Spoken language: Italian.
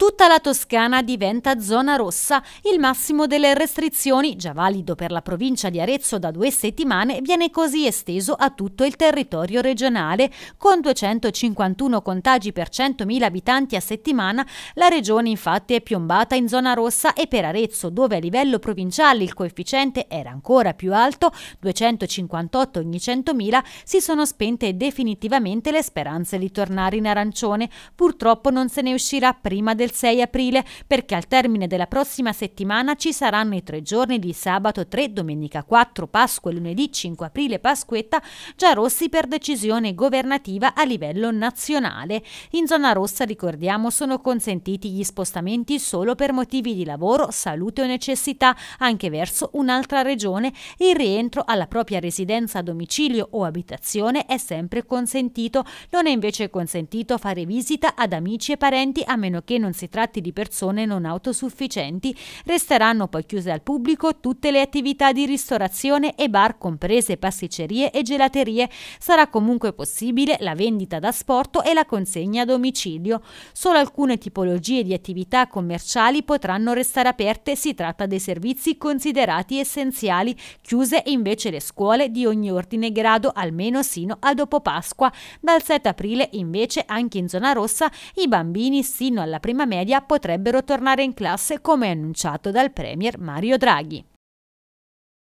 Tutta la Toscana diventa zona rossa. Il massimo delle restrizioni, già valido per la provincia di Arezzo da due settimane, viene così esteso a tutto il territorio regionale. Con 251 contagi per 100.000 abitanti a settimana, la regione infatti è piombata in zona rossa e per Arezzo, dove a livello provinciale il coefficiente era ancora più alto, 258 ogni 100.000, si sono spente definitivamente le speranze di tornare in arancione. Purtroppo non se ne uscirà prima del del 6 aprile perché al termine della prossima settimana ci saranno i tre giorni di sabato 3, domenica 4, Pasqua e lunedì 5 aprile Pasquetta già rossi per decisione governativa a livello nazionale. In zona rossa ricordiamo sono consentiti gli spostamenti solo per motivi di lavoro, salute o necessità anche verso un'altra regione e il rientro alla propria residenza, domicilio o abitazione è sempre consentito. Non è invece consentito fare visita ad amici e parenti a meno che non si si tratti di persone non autosufficienti, resteranno poi chiuse al pubblico tutte le attività di ristorazione e bar, comprese pasticcerie e gelaterie. Sarà comunque possibile la vendita da sporto e la consegna a domicilio. Solo alcune tipologie di attività commerciali potranno restare aperte, si tratta dei servizi considerati essenziali, chiuse invece le scuole di ogni ordine e grado almeno sino a dopo Pasqua. Dal 7 aprile invece anche in zona rossa i bambini sino alla prima media potrebbero tornare in classe come annunciato dal Premier Mario Draghi.